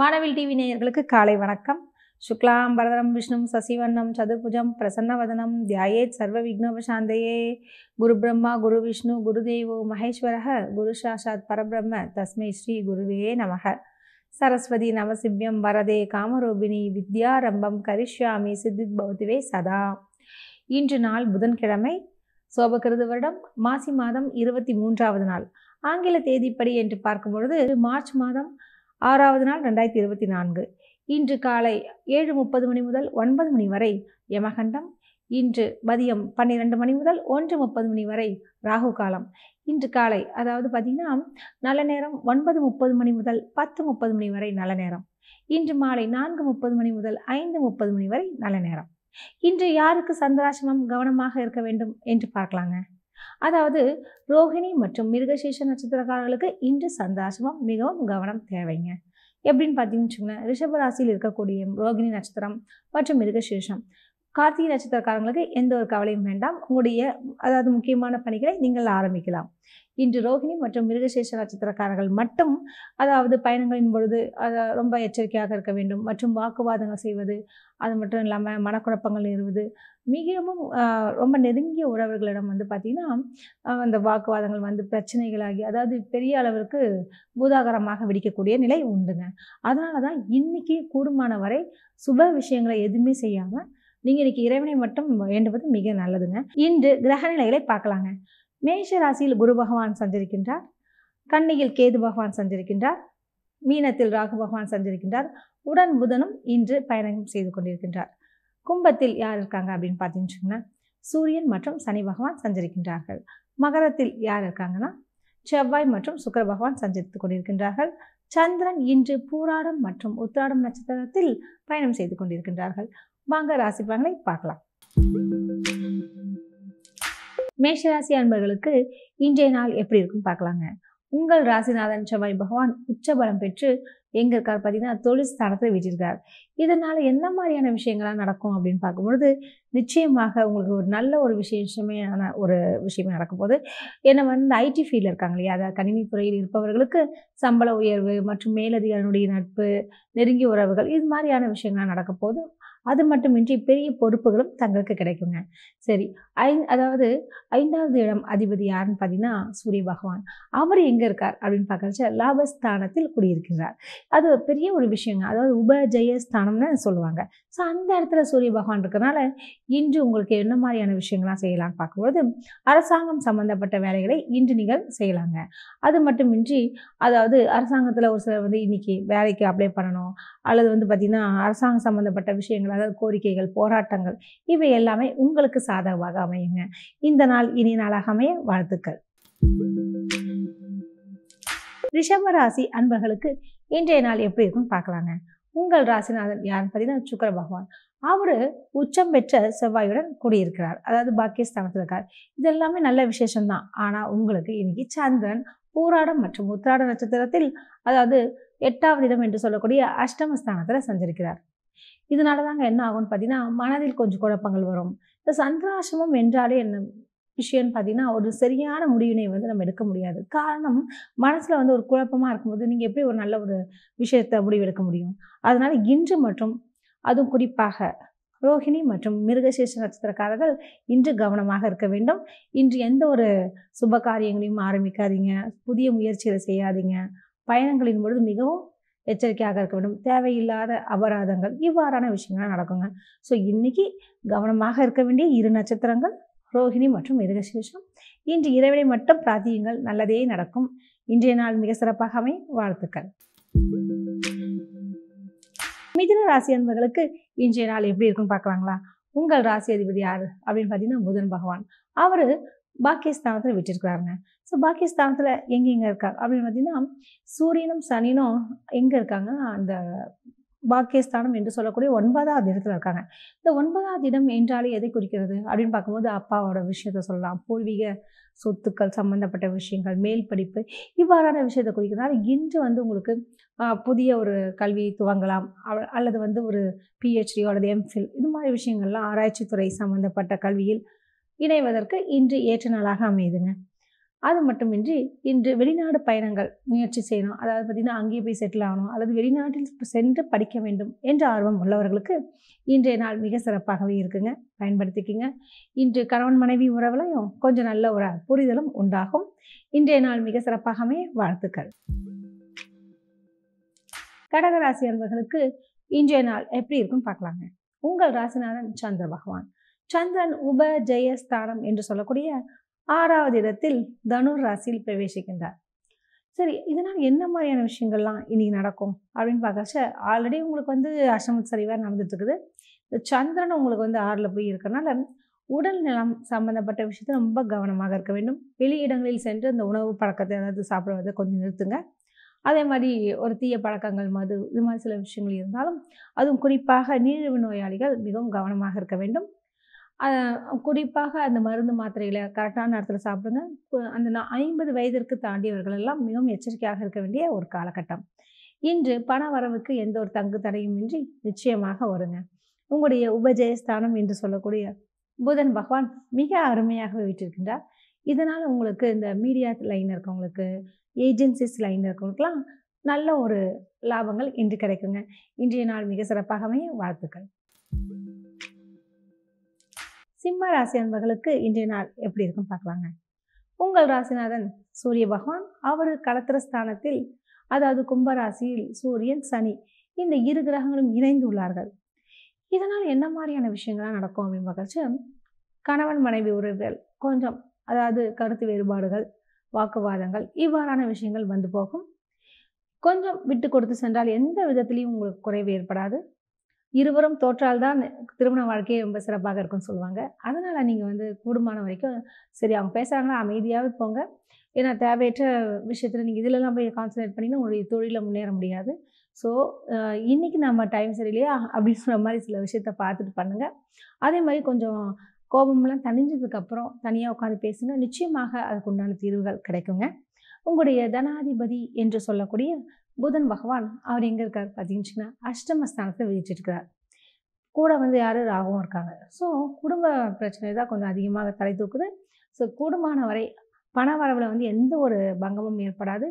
வானவில் டிவி நேயர்களுக்கு காலை வணக்கம் சுக்லாம் பரதரம் விஷ்ணு சசிவர்ணம் சதுர்புஜம் பிரசன்னவதனம் தியாயேத் சர்வ விக்னோபாந்தையே குரு பிரம்மா குரு விஷ்ணு குருதேவோ மகேஸ்வரக குரு சாஷாத் பரபிரம்ம தஸ்மை ஸ்ரீ குருவே நமக சரஸ்வதி நமசிவ்யம் வரதே காமரூபிணி வித்யாரம்பம் கரிஷ்யாமி சித்தித் பௌத்திவே சதா இன்று நாள் புதன்கிழமை சோபகிருது வருடம் மாசி மாதம் இருபத்தி மூன்றாவது நாள் ஆங்கில தேதிப்படி என்று பார்க்கும் பொழுது மார்ச் மாதம் ஆறாவது நாள் ரெண்டாயிரத்தி இருபத்தி நான்கு இன்று காலை ஏழு முப்பது மணி முதல் ஒன்பது மணி வரை யமகண்டம் இன்று மதியம் பன்னிரெண்டு மணி முதல் ஒன்று முப்பது மணி வரை ராகு காலம் இன்று காலை அதாவது பார்த்திங்கன்னா நல்ல நேரம் ஒன்பது முப்பது மணி முதல் பத்து முப்பது மணி வரை நல்ல நேரம் இன்று மாலை நான்கு முப்பது மணி முதல் ஐந்து முப்பது மணி வரை நல்ல நேரம் இன்று யாருக்கு சந்திராசிரமம் கவனமாக இருக்க வேண்டும் என்று பார்க்கலாங்க அதாவது ரோஹிணி மற்றும் மிருகசேஷ நட்சத்திரக்காரர்களுக்கு இன்று சந்தாசமும் மிகவும் கவனம் தேவைங்க எப்படின்னு பார்த்தீங்கன்னு வச்சுக்கோங்களேன் ரிஷபராசியில் இருக்கக்கூடிய ரோகிணி நட்சத்திரம் மற்றும் மிருகசேஷம் கார்த்திகை நட்சத்திரக்காரங்களுக்கு எந்த ஒரு கவலையும் வேண்டாம் உங்களுடைய அதாவது முக்கியமான பணிகளை நீங்கள் ஆரம்பிக்கலாம் இன்று ரோஹிணி மற்றும் மிருகசேஷ நட்சத்திரக்காரர்கள் மட்டும் அதாவது பயணங்களின் பொழுது அதை ரொம்ப எச்சரிக்கையாக இருக்க வேண்டும் மற்றும் வாக்குவாதங்கள் செய்வது அது மட்டும் இல்லாமல் மனக்குழப்பங்கள் இருவது மிகவும் ரொம்ப நெருங்கிய உறவுகளிடம் வந்து பார்த்திங்கன்னா அந்த வாக்குவாதங்கள் வந்து பிரச்சனைகளாகி அதாவது பெரிய அளவிற்கு பூதாகரமாக வெடிக்கக்கூடிய நிலை உண்டுங்க அதனால தான் இன்றைக்கி கூடுமான வரை சுப விஷயங்களை எதுவுமே செய்யாமல் நீங்கள் இன்னைக்கு இறைவனை மட்டும் வேண்டுவது மிக நல்லதுங்க இன்று கிரக நிலைகளை பார்க்கலாங்க மேஷ ராசியில் குரு பகவான் சஞ்சரிக்கின்றார் கண்ணியில் கேது பகவான் சஞ்சரிக்கின்றார் மீனத்தில் ராகு பகவான் சஞ்சரிக்கின்றார் உடன் புதனும் இன்று பயணம் செய்து கொண்டிருக்கின்றார் கும்பத்தில் யார் இருக்காங்க அப்படின்னு பார்த்தீங்கன்னு சூரியன் மற்றும் சனி பகவான் சஞ்சரிக்கின்றார்கள் மகரத்தில் யார் இருக்காங்கன்னா செவ்வாய் மற்றும் சுக்கர பகவான் சஞ்சரித்துக் கொண்டிருக்கின்றார்கள் சந்திரன் இன்று பூராடம் மற்றும் உத்திராடம் நட்சத்திரத்தில் பயணம் செய்து கொண்டிருக்கின்றார்கள் வாங்க ராசி பலனை பார்க்கலாம் மேஷராசி அன்பர்களுக்கு இன்றைய நாள் எப்படி இருக்குன்னு பார்க்கலாங்க உங்கள் ராசிநாதன் செவ்வாய் பகவான் உச்சபலம் பெற்று எங்கே இருக்கார் பார்த்தீங்கன்னா தொழில் ஸ்தானத்தை வீட்டிருக்கார் இதனால் என்ன மாதிரியான விஷயங்கள்லாம் நடக்கும் அப்படின்னு பார்க்கும்பொழுது நிச்சயமாக உங்களுக்கு ஒரு நல்ல ஒரு விசேஷமையான ஒரு விஷயமே நடக்கும் போது என்ன வந்து ஐடி ஃபீல்டில் இருக்காங்க இல்லையா அதாவது கணினி துறையில் இருப்பவர்களுக்கு சம்பள உயர்வு மற்றும் மேலதிகாரனுடைய நட்பு நெருங்கிய உறவுகள் இது மாதிரியான விஷயங்கள்லாம் நடக்கும் போது அது மட்டுமின்றி பெரிய பொறுப்புகளும் தங்களுக்கு கிடைக்குங்க சரி ஐ அதாவது ஐந்தாவது இடம் அதிபதி யாருன்னு பார்த்தீங்கன்னா சூரிய பகவான் அவர் எங்கே இருக்கார் அப்படின்னு பார்க்குறச்ச லாபஸ்தானத்தில் குடியிருக்கிறார் அது பெரிய ஒரு விஷயங்க அதாவது உபஜயஸ்தானம்னு சொல்லுவாங்க ஸோ அந்த இடத்துல சூரிய பகவான் இருக்கிறனால இன்று உங்களுக்கு என்ன மாதிரியான விஷயங்கள்லாம் செய்யலாம் பார்க்கும்போது அரசாங்கம் சம்மந்தப்பட்ட வேலைகளை இன்று நீங்கள் செய்யலாங்க அது மட்டுமின்றி அதாவது அரசாங்கத்தில் ஒரு சிலர் வந்து இன்றைக்கி வேலைக்கு அப்ளை பண்ணணும் அல்லது வந்து பார்த்திங்கன்னா அரசாங்கம் சம்மந்தப்பட்ட விஷயங்கள் அதாவது கோரிக்கைகள் போராட்டங்கள் இவை எல்லாமே உங்களுக்கு சாதகமாக அமையுங்க இந்த நாள் இனி நாளாக அமைய வாழ்த்துக்கள் ரிஷபராசி அன்பர்களுக்கு இன்றைய நாள் எப்படி இருக்குன்னு பார்க்கலாங்க உங்கள் ராசிநாதன் யாருன்னு பார்த்தீங்கன்னா சுக்கர பகவான் அவர் உச்சம் பெற்ற செவ்வாயுடன் கூடியிருக்கிறார் அதாவது பாக்கியஸ்தானத்தில் இருக்கார் இதெல்லாமே நல்ல விசேஷம்தான் ஆனால் உங்களுக்கு இன்னைக்கு சந்திரன் போராடம் மற்றும் உத்திராட நட்சத்திரத்தில் அதாவது எட்டாவது இடம் என்று சொல்லக்கூடிய அஷ்டமஸ்தானத்தில் சஞ்சரிக்கிறார் இதனால தாங்க என்ன ஆகும்னு பார்த்தீங்கன்னா மனதில் கொஞ்சம் குழப்பங்கள் வரும் இந்த சந்திராசிரமம் என்றாலே என்ன விஷயம்னு பார்த்தீங்கன்னா ஒரு சரியான முடிவினை வந்து நம்ம எடுக்க முடியாது காரணம் மனசில் வந்து ஒரு குழப்பமாக இருக்கும்போது நீங்கள் எப்படி ஒரு நல்ல ஒரு விஷயத்தை முடிவெடுக்க முடியும் அதனால் இன்று மற்றும் அதுவும் குறிப்பாக ரோஹிணி மற்றும் மிருகசேஷ நட்சத்திரக்காரர்கள் இன்று கவனமாக இருக்க வேண்டும் இன்று எந்த ஒரு சுப காரியங்களையும் ஆரம்பிக்காதீங்க புதிய முயற்சிகளை செய்யாதீங்க பயணங்களின் பொழுது மிகவும் எச்சரிக்கையாக இருக்க வேண்டும் தேவையில்லாத அபராதங்கள் இவ்வாறான விஷயங்கள் நடக்குங்க ஸோ இன்னைக்கு கவனமாக இருக்க வேண்டிய இரு நட்சத்திரங்கள் ரோஹிணி மற்றும் மிருகசேஷம் இன்று இறைவனை மட்டும் பிராத்தியங்கள் நல்லதே நடக்கும் இன்றைய நாள் மிக சிறப்பாக அமை வாழ்த்துக்கள் மிதின ராசி அன்பர்களுக்கு இன்றைய நாள் எப்படி இருக்குன்னு பார்க்கலாங்களா உங்கள் ராசி அதிபதி யார் அப்படின்னு பார்த்தீங்கன்னா புதன் பகவான் அவர் பாக்கியஸ்தானத்தில் விட்டிருக்கிறாருங்க ஸோ பாக்கி ஸ்தானத்தில் எங்கெங்கே இருக்காங்க அப்படின்னு பார்த்தீங்கன்னா சூரியனும் சனினும் எங்கே இருக்காங்க அந்த பாக்கியஸ்தானம் என்று சொல்லக்கூடிய ஒன்பதாவது இடத்துல இருக்காங்க இந்த ஒன்பதாவது இடம் என்றாலே எதை குறிக்கிறது அப்படின்னு பார்க்கும்போது அப்பாவோட விஷயத்த சொல்லலாம் பூர்வீக சொத்துக்கள் சம்மந்தப்பட்ட விஷயங்கள் மேல் படிப்பு இவ்வாறான விஷயத்தை குறிக்கிறதுனால இன்று வந்து உங்களுக்கு புதிய ஒரு கல்வி துவங்கலாம் அல்லது வந்து ஒரு பிஹெச்டியோ அல்லது எம்ஃபில் இது மாதிரி விஷயங்கள்லாம் ஆராய்ச்சித்துறை சம்மந்தப்பட்ட கல்வியில் இணைவதற்கு இன்று ஏற்ற நாளாக அமையுதுங்க அது மட்டுமின்றி இன்று வெளிநாடு பயணங்கள் முயற்சி செய்யணும் அதாவது பார்த்திங்கன்னா அங்கேயே போய் செட்டில் ஆகணும் அல்லது வெளிநாட்டில் சென்று படிக்க வேண்டும் என்ற ஆர்வம் உள்ளவர்களுக்கு இன்றைய நாள் மிக சிறப்பாகவே இருக்குங்க பயன்படுத்திக்கிங்க இன்று கணவன் மனைவி உறவுலையும் கொஞ்சம் நல்ல ஒரு புரிதலும் உண்டாகும் இன்றைய நாள் மிக சிறப்பாகவே வாழ்த்துக்கள் கடகராசி அன்பர்களுக்கு இன்றைய நாள் எப்படி இருக்குன்னு பார்க்கலாங்க உங்கள் ராசிநாதன் சந்திர பகவான் சந்திரன் உப ஜெயஸ்தானம் என்று சொல்லக்கூடிய ஆறாவது இடத்தில் தனுர் ராசியில் பிரவேசிக்கின்றார் சரி இதனால் என்ன மாதிரியான விஷயங்கள்லாம் இன்னைக்கு நடக்கும் அப்படின்னு பார்க்கறச்ச ஆல்ரெடி உங்களுக்கு வந்து அஷ்டமத் சரிவாக நடந்துட்டுருக்குது இருக்குது சந்திரன் உங்களுக்கு வந்து ஆறில் போய் இருக்கிறனால உடல் நலம் சம்மந்தப்பட்ட விஷயத்தை ரொம்ப கவனமாக இருக்க வேண்டும் வெளியிடங்களில் சென்று அந்த உணவு பழக்கத்தை அதாவது சாப்பிடுவதை கொஞ்சம் நிறுத்துங்க அதே மாதிரி ஒரு தீய பழக்கங்கள் மது இது மாதிரி சில விஷயங்கள் இருந்தாலும் அதுவும் குறிப்பாக நீரிழிவு நோயாளிகள் மிகவும் கவனமாக இருக்க வேண்டும் குறிப்பாக அந்த மருந்து மாத்திரைகளை கரெக்டான நேரத்தில் சாப்பிடுங்க அந்த ஐம்பது வயதிற்கு தாண்டியவர்கள் எல்லாம் மிகவும் எச்சரிக்கையாக இருக்க வேண்டிய ஒரு காலகட்டம் இன்று பண வரவுக்கு எந்த ஒரு தங்கு தடையும் இன்றி நிச்சயமாக வருங்க உங்களுடைய உபஜயஸ்தானம் என்று சொல்லக்கூடிய புதன் பகவான் மிக அருமையாக வீட்டிருக்கின்றார் இதனால் உங்களுக்கு இந்த மீடியா லைன் இருக்கவங்களுக்கு ஏஜென்சிஸ் லைன் இருக்கவங்களுக்குலாம் நல்ல ஒரு லாபங்கள் இன்று கிடைக்குங்க இன்றைய நாள் மிக சிறப்பாகவே வாழ்த்துக்கள் சிம்ம ராசி அன்பர்களுக்கு இன்றைய நாள் எப்படி இருக்கும் பார்க்கலாங்க உங்கள் ராசிநாதன் சூரிய பகவான் அவர் களத்திர ஸ்தானத்தில் அதாவது கும்பராசியில் சூரியன் சனி இந்த இரு கிரகங்களும் இணைந்து உள்ளார்கள் இதனால் என்ன மாதிரியான விஷயங்கள்லாம் நடக்கும் அப்படின்னு பார்க்கச்சு கணவன் மனைவி உறவுகள் கொஞ்சம் அதாவது கருத்து வேறுபாடுகள் வாக்குவாதங்கள் இவ்வாறான விஷயங்கள் வந்து போகும் கொஞ்சம் விட்டு கொடுத்து சென்றால் எந்த விதத்திலையும் உங்களுக்கு குறைவு ஏற்படாது இருவரும் தோற்றால்தான் திருமண வாழ்க்கையே ரொம்ப சிறப்பாக இருக்கும்னு சொல்லுவாங்க அதனால் நீங்கள் வந்து கூடுமான வரைக்கும் சரி அவங்க பேசுகிறாங்கன்னா அமைதியாகவே போங்க ஏன்னா தேவையற்ற விஷயத்தில் நீங்கள் இதிலெல்லாம் போய் கான்சன்ட்ரேட் பண்ணிங்கன்னா உங்களுடைய தொழிலில் முன்னேற முடியாது ஸோ இன்றைக்கி நம்ம டைம் சரியில்லையா அப்படின்னு சொல்கிற மாதிரி சில விஷயத்த பார்த்துட்டு பண்ணுங்கள் அதே மாதிரி கொஞ்சம் கோபம்லாம் தணிஞ்சதுக்கப்புறம் தனியாக உட்காந்து பேசுங்க நிச்சயமாக அதுக்கு உண்டான தீர்வுகள் கிடைக்குங்க உங்களுடைய தனாதிபதி என்று சொல்லக்கூடிய புதன் பகவான் அவர் எங்கே இருக்கார் பார்த்தீங்கன்னா அஷ்டமஸ்தானத்தை விதிச்சிருக்கிறார் கூட வந்து யார் ராகவும் இருக்காங்க ஸோ குடும்ப பிரச்சனை தான் கொஞ்சம் அதிகமாக தலை தூக்குது ஸோ கூடுமான வரை பண வரவில் வந்து எந்த ஒரு பங்கமும் ஏற்படாது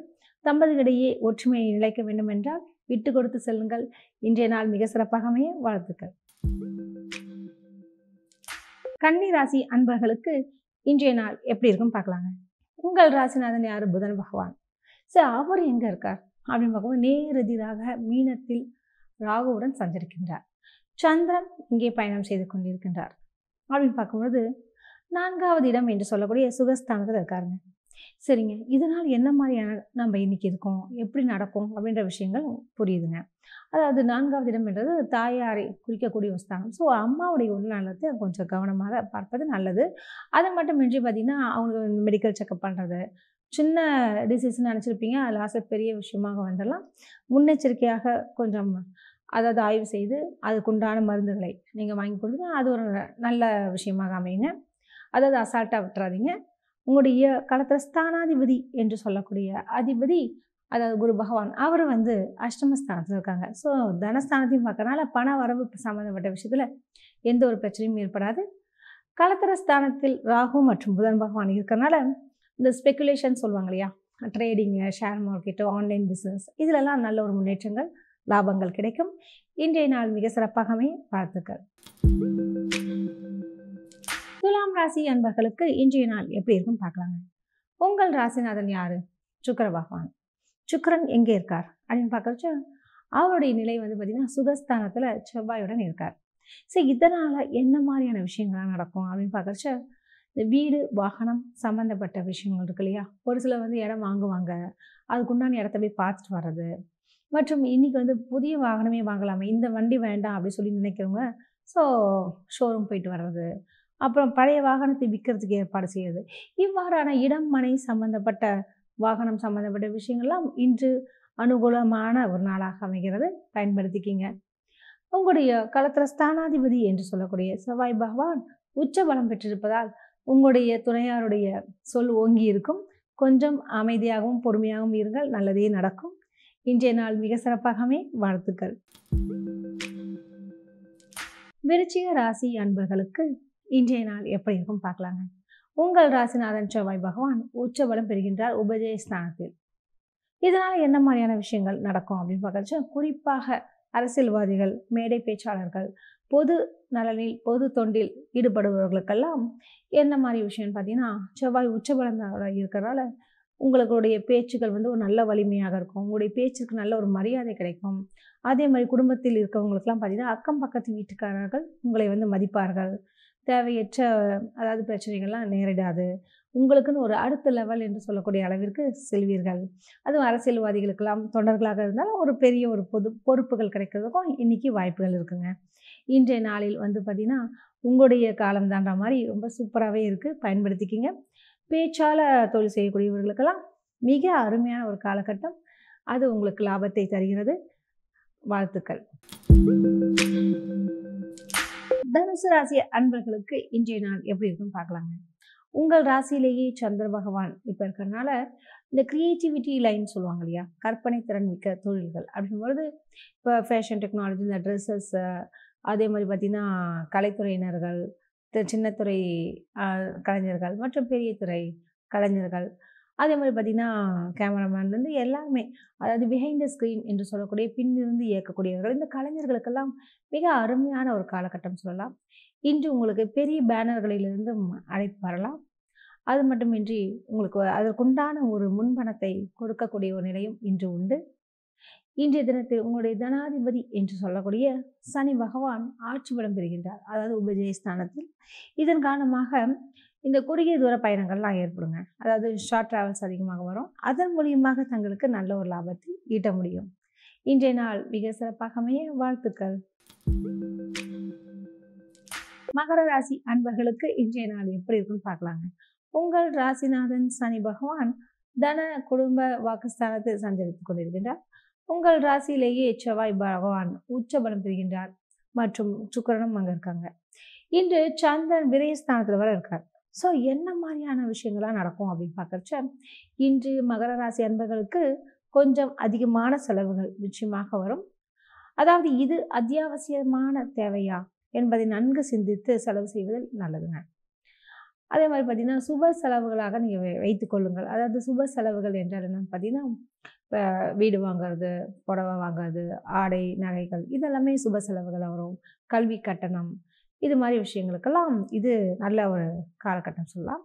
தம்பதிகளிடையே ஒற்றுமையை நிலைக்க வேண்டும் என்றால் விட்டு கொடுத்து செல்லுங்கள் இன்றைய நாள் மிக சிறப்பாக அமைய வாழ்த்துக்கள் கன்னி ராசி அன்பர்களுக்கு இன்றைய நாள் எப்படி இருக்கும் பார்க்கலாங்க உங்கள் ராசிநாதன் யார் புதன் பகவான் ஸோ அவர் எங்கே இருக்கார் அப்படின்னு பார்க்கும்போது நேரெதிராக மீனத்தில் ராகுவுடன் சஞ்சரிக்கின்றார் சந்திரன் இங்கே பயணம் செய்து கொண்டிருக்கின்றார் அப்படின்னு பார்க்கும்பொழுது நான்காவது இடம் என்று சொல்லக்கூடிய சுகஸ்தானத்தில் இருக்காருங்க சரிங்க இதனால் என்ன மாதிரியான நம்ம இன்னைக்கு இருக்கோம் எப்படி நடக்கும் அப்படின்ற விஷயங்கள் புரியுதுங்க அதாவது நான்காவது இடம் என்றது தாயாரை குறிக்கக்கூடிய ஒரு ஸ்தானம் ஸோ அம்மாவுடைய உடல்நலத்தை கொஞ்சம் கவனமாக பார்ப்பது நல்லது அது மட்டுமின்றி பார்த்திங்கன்னா அவங்களுக்கு மெடிக்கல் செக்கப் பண்ணுறது சின்ன டிசீஸ்னு நினச்சிருப்பீங்க லாஸ்ட்டில் பெரிய விஷயமாக வந்துடலாம் முன்னெச்சரிக்கையாக கொஞ்சம் அதாவது ஆய்வு செய்து அதுக்குண்டான மருந்துகளை நீங்கள் வாங்கி கொடுங்க அது ஒரு நல்ல விஷயமாக அமையுங்க அதாவது அசால்ட்டாக விட்டுறாதீங்க உங்களுடைய களத்தில் ஸ்தானாதிபதி என்று சொல்லக்கூடிய அதிபதி அதாவது குரு பகவான் அவர் வந்து அஷ்டமஸ்தானத்தில் இருக்காங்க ஸோ தனஸ்தானத்தையும் பார்க்கறனால பண வரவு சம்மந்தப்பட்ட விஷயத்தில் எந்த ஒரு பிரச்சனையும் ஏற்படாது களத்திர ஸ்தானத்தில் ராகு மற்றும் புதன் பகவான் இருக்கிறனால இந்த ஸ்பெக்குலேஷன் சொல்லுவாங்க இல்லையா trading share market online business இதிலெல்லாம் நல்ல ஒரு முன்னேற்றங்கள் லாபங்கள் கிடைக்கும் இன்றைய நாள் மிக சிறப்பாகவே வாழ்த்துக்கள் துலாம் ராசி அன்பர்களுக்கு இன்றைய நாள் எப்படி இருக்கும் பார்க்கலாங்க உங்கள் ராசிநாதன் யாரு சுக்கர பகவான் சுக்கரன் எங்கே இருக்கார் அப்படின்னு பார்க்கறச்சு அவருடைய நிலை வந்து பார்த்தீங்கன்னா சுகஸ்தானத்தில் செவ்வாயுடன் இருக்கார் சரி இதனால் என்ன மாதிரியான விஷயங்கள்லாம் நடக்கும் அப்படின்னு பார்க்கறச்சு இந்த வீடு வாகனம் சம்மந்தப்பட்ட விஷயங்கள் இருக்கு இல்லையா ஒரு சிலர் வந்து இடம் வாங்குவாங்க அதுக்குண்டான இடத்த போய் பார்த்துட்டு வர்றது மற்றும் இன்றைக்கி வந்து புதிய வாகனமே வாங்கலாமே இந்த வண்டி வேண்டாம் அப்படின்னு சொல்லி நினைக்கிறவங்க ஸோ ஷோரூம் போயிட்டு வர்றது அப்புறம் பழைய வாகனத்தை விற்கிறதுக்கு ஏற்பாடு செய்யறது இவ்வாறான இடம் மனை சம்மந்தப்பட்ட வாகனம் சம்மந்தப்பட்ட விஷயங்கள்லாம் இன்று அனுகூலமான ஒரு நாளாக அமைகிறது பயன்படுத்திக்கிங்க உங்களுடைய கலத்திர ஸ்தானாதிபதி என்று சொல்லக்கூடிய செவ்வாய் பகவான் உச்ச பலம் பெற்றிருப்பதால் உங்களுடைய துணையாருடைய சொல் ஓங்கி இருக்கும் கொஞ்சம் அமைதியாகவும் பொறுமையாகவும் இருங்கள் நல்லதே நடக்கும் இன்றைய நாள் மிக சிறப்பாகவே வாழ்த்துக்கள் விருச்சிக ராசி அன்பர்களுக்கு இன்றைய நாள் எப்படி இருக்கும் பார்க்கலாங்க உங்கள் ராசிநாதன் செவ்வாய் பகவான் உச்சபலம் பெறுகின்றார் உபஜய ஸ்தானத்தில் இதனால் என்ன மாதிரியான விஷயங்கள் நடக்கும் அப்படின்னு பார்க்கறச்சு குறிப்பாக அரசியல்வாதிகள் மேடை பேச்சாளர்கள் பொது நலனில் பொது தொண்டில் ஈடுபடுபவர்களுக்கெல்லாம் என்ன மாதிரி விஷயம்னு பார்த்தீங்கன்னா செவ்வாய் உச்சபலந்தவராக இருக்கிறனால உங்களுடைய பேச்சுகள் வந்து ஒரு நல்ல வலிமையாக இருக்கும் உங்களுடைய பேச்சுக்கு நல்ல ஒரு மரியாதை கிடைக்கும் அதே மாதிரி குடும்பத்தில் இருக்கவங்களுக்கெல்லாம் பார்த்தீங்கன்னா அக்கம் பக்கத்து வீட்டுக்காரர்கள் உங்களை வந்து மதிப்பார்கள் தேவையற்ற அதாவது பிரச்சனைகள்லாம் நேரிடாது உங்களுக்குன்னு ஒரு அடுத்த லெவல் என்று சொல்லக்கூடிய அளவிற்கு செல்வீர்கள் அதுவும் அரசியல்வாதிகளுக்கெல்லாம் தொண்டர்களாக இருந்தாலும் ஒரு பெரிய ஒரு பொது பொறுப்புகள் கிடைக்கிறதுக்கும் இன்றைக்கி வாய்ப்புகள் இருக்குங்க இன்றைய நாளில் வந்து பார்த்திங்கன்னா உங்களுடைய காலம் தாண்ட மாதிரி ரொம்ப சூப்பராகவே இருக்குது பயன்படுத்திக்கிங்க பேச்சால் தொழில் செய்யக்கூடியவர்களுக்கெல்லாம் மிக அருமையான ஒரு காலகட்டம் அது உங்களுக்கு லாபத்தை தருகிறது வாழ்த்துக்கள் தனுசு ராசி அன்பர்களுக்கு இன்றைய நாள் எப்படி இருக்குன்னு பார்க்கலாங்க உங்கள் ராசியிலேயே சந்திர பகவான் இப்போ இருக்கிறதுனால இந்த க்ரியேட்டிவிட்டி லைன் சொல்லுவாங்க இல்லையா கற்பனை திறன் மிக்க தொழில்கள் அப்படிங்கும்பொழுது இப்போ ஃபேஷன் டெக்னாலஜி இந்த ட்ரெஸ்ஸஸ்ஸு அதே மாதிரி பார்த்திங்கன்னா கலைத்துறையினர்கள் சின்னத்துறை கலைஞர்கள் மற்றும் பெரிய துறை கலைஞர்கள் அதே மாதிரி பார்த்திங்கன்னா கேமராமேன்லேருந்து எல்லாருமே அதாவது பிஹைண்ட் த ஸ்க்ரீன் என்று சொல்லக்கூடிய பின்னிருந்து இயக்கக்கூடியவர்கள் இந்த கலைஞர்களுக்கெல்லாம் மிக அருமையான ஒரு காலகட்டம் சொல்லலாம் இன்று உங்களுக்கு பெரிய பேனர்களிலிருந்து அழைப்பு வரலாம் அது மட்டுமின்றி உங்களுக்கு அதற்குண்டான ஒரு முன்பணத்தை கொடுக்கக்கூடிய ஒரு நிலையும் இன்று உண்டு இன்றைய தினத்தில் உங்களுடைய தனாதிபதி என்று சொல்லக்கூடிய சனி பகவான் ஆட்சி பலம் பெறுகின்றார் அதாவது உபஜயஸ்தானத்தில் இதன் காரணமாக இந்த குறுகிய தூர பயணங்கள்லாம் ஏற்படுங்க அதாவது ஷார்ட் ட்ராவல்ஸ் அதிகமாக வரும் அதன் மூலியமாக தங்களுக்கு நல்ல ஒரு லாபத்தை ஈட்ட முடியும் இன்றைய நாள் மிக சிறப்பாக அமைய வாழ்த்துக்கள் மகர ராசி அன்பர்களுக்கு இன்றைய நாள் எப்படி இருக்குன்னு பார்க்கலாங்க உங்கள் ராசிநாதன் சனி பகவான் தன குடும்ப வாக்குஸ்தானத்தை சஞ்சரித்துக் கொண்டிருக்கின்றார் உங்கள் ராசியிலேயே செவ்வாய் பகவான் உச்சபலம் பெறுகின்றார் மற்றும் சுக்கரனும் அங்கே இருக்காங்க இன்று சந்திரன் விரயஸ்தானத்தில் வர இருக்கார் ஸோ என்ன மாதிரியான விஷயங்கள்லாம் நடக்கும் அப்படின்னு பார்க்குறச்ச இன்று மகர ராசி அன்பர்களுக்கு கொஞ்சம் அதிகமான செலவுகள் நிச்சயமாக வரும் அதாவது இது அத்தியாவசியமான தேவையா என்பதை நன்கு சிந்தித்து செலவு செய்வதில் நல்லதுங்க அதே மாதிரி பார்த்தீங்கன்னா சுப செலவுகளாக நீங்கள் வைத்து கொள்ளுங்கள் அதாவது சுப செலவுகள் என்றால் என்னென்னு பார்த்தீங்கன்னா வீடு வாங்கிறது புடவை வாங்கிறது ஆடை நகைகள் இதெல்லாமே சுப செலவுகளாக வரும் கல்வி கட்டணம் இது மாதிரி விஷயங்களுக்கெல்லாம் இது நல்ல ஒரு காலகட்டம் சொல்லலாம்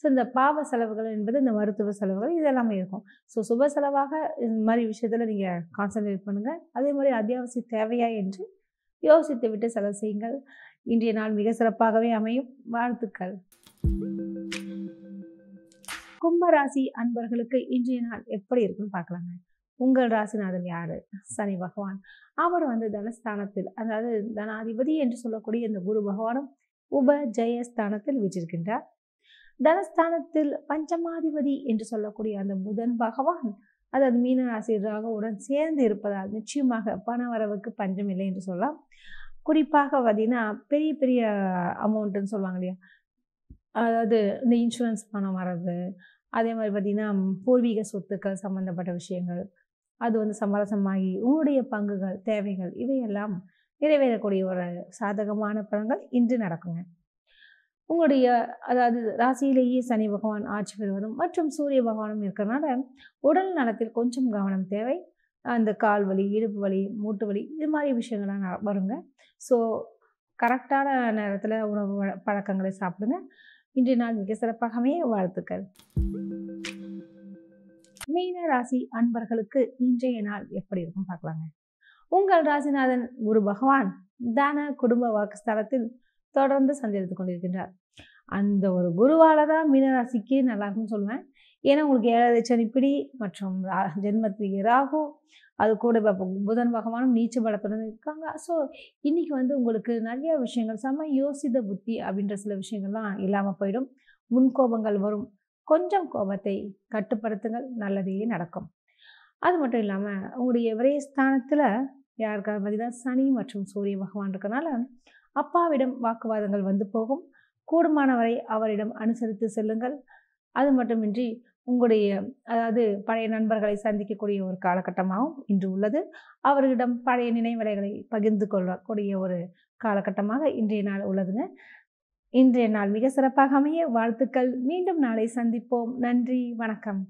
ஸோ இந்த பாவ செலவுகள் என்பது இந்த மருத்துவ செலவுகள் இதெல்லாமே இருக்கும் ஸோ சுப செலவாக இந்த மாதிரி விஷயத்தில் நீங்கள் கான்சன்ட்ரேட் பண்ணுங்கள் அதே மாதிரி அத்தியாவசிய தேவையா என்று யோசித்து விட்டு செலவு செய்யுங்கள் இன்றைய நாள் மிக சிறப்பாகவே அமையும் வாழ்த்துக்கள் கும்பராசி அன்பர்களுக்கு இன்றைய நாள் எப்படி இருக்குன்னு பார்க்கலாங்க உங்கள் ராசிநாதன் யார் சனி பகவான் அவர் வந்து தனஸ்தானத்தில் அதாவது தனாதிபதி என்று சொல்லக்கூடிய இந்த குரு பகவானும் உப ஜெயஸ்தானத்தில் வீற்றிருக்கின்றார் தனஸ்தானத்தில் பஞ்சமாதிபதி என்று சொல்லக்கூடிய அந்த புதன் பகவான் அதாவது ராசி ராகவுடன் சேர்ந்து இருப்பதால் நிச்சயமாக வரவுக்கு பஞ்சம் இல்லை என்று சொல்லலாம் குறிப்பாக பார்த்தீங்கன்னா பெரிய பெரிய அமௌண்ட்டுன்னு சொல்லுவாங்க இல்லையா அதாவது இந்த இன்சூரன்ஸ் பணம் வர்றது அதே மாதிரி பார்த்திங்கன்னா பூர்வீக சொத்துக்கள் சம்மந்தப்பட்ட விஷயங்கள் அது வந்து சமரசமாகி உங்களுடைய பங்குகள் தேவைகள் இவையெல்லாம் நிறைவேறக்கூடிய ஒரு சாதகமான பலன்கள் இன்று நடக்குங்க உங்களுடைய அதாவது ராசியிலேயே சனி பகவான் ஆட்சி பெறுவதும் மற்றும் சூரிய பகவானும் இருக்கிறனால உடல் நலத்தில் கொஞ்சம் கவனம் தேவை அந்த கால் வலி இடுப்பு வலி மூட்டு வலி இது மாதிரி விஷயங்கள்லாம் வருங்க ஸோ கரெக்டான நேரத்தில் உணவு பழக்கங்களை சாப்பிடுங்க இன்றைய நாள் மிக சிறப்பாகவே வாழ்த்துக்கள் மீன ராசி அன்பர்களுக்கு இன்றைய நாள் எப்படி இருக்கும் பார்க்கலாங்க உங்கள் ராசிநாதன் குரு பகவான் தான குடும்ப வாக்குஸ்தலத்தில் தொடர்ந்து சந்தித்துக் கொண்டிருக்கின்றார் அந்த ஒரு குருவால தான் மீனராசிக்கு நல்லா இருக்கும்னு சொல்லுவேன் ஏன்னா உங்களுக்கு ஏழரை சனிப்பிடி மற்றும் ஜென்மத்துக்கு ராகு அது கூட இப்போ புதன் பகவானும் நீச்சல் பலத்துடன் இருக்காங்க ஸோ இன்றைக்கி வந்து உங்களுக்கு நிறைய விஷயங்கள் செம்ம யோசித புத்தி அப்படின்ற சில விஷயங்கள்லாம் இல்லாமல் போயிடும் முன்கோபங்கள் வரும் கொஞ்சம் கோபத்தை கட்டுப்படுத்துங்கள் நல்லதே நடக்கும் அது மட்டும் இல்லாமல் உங்களுடைய விரைய ஸ்தானத்தில் யாருக்காக பார்த்தீங்கன்னா சனி மற்றும் சூரிய பகவான் இருக்கனால அப்பாவிடம் வாக்குவாதங்கள் வந்து போகும் கூடுமானவரை அவரிடம் அனுசரித்து செல்லுங்கள் அது மட்டுமின்றி உங்களுடைய அதாவது பழைய நண்பர்களை சந்திக்கக்கூடிய ஒரு காலகட்டமாகவும் இன்று உள்ளது அவர்களிடம் பழைய நினைவலைகளை பகிர்ந்து கொள்ளக்கூடிய ஒரு காலகட்டமாக இன்றைய நாள் உள்ளதுங்க இன்றைய நாள் மிக சிறப்பாக அமைய வாழ்த்துக்கள் மீண்டும் நாளை சந்திப்போம் நன்றி வணக்கம்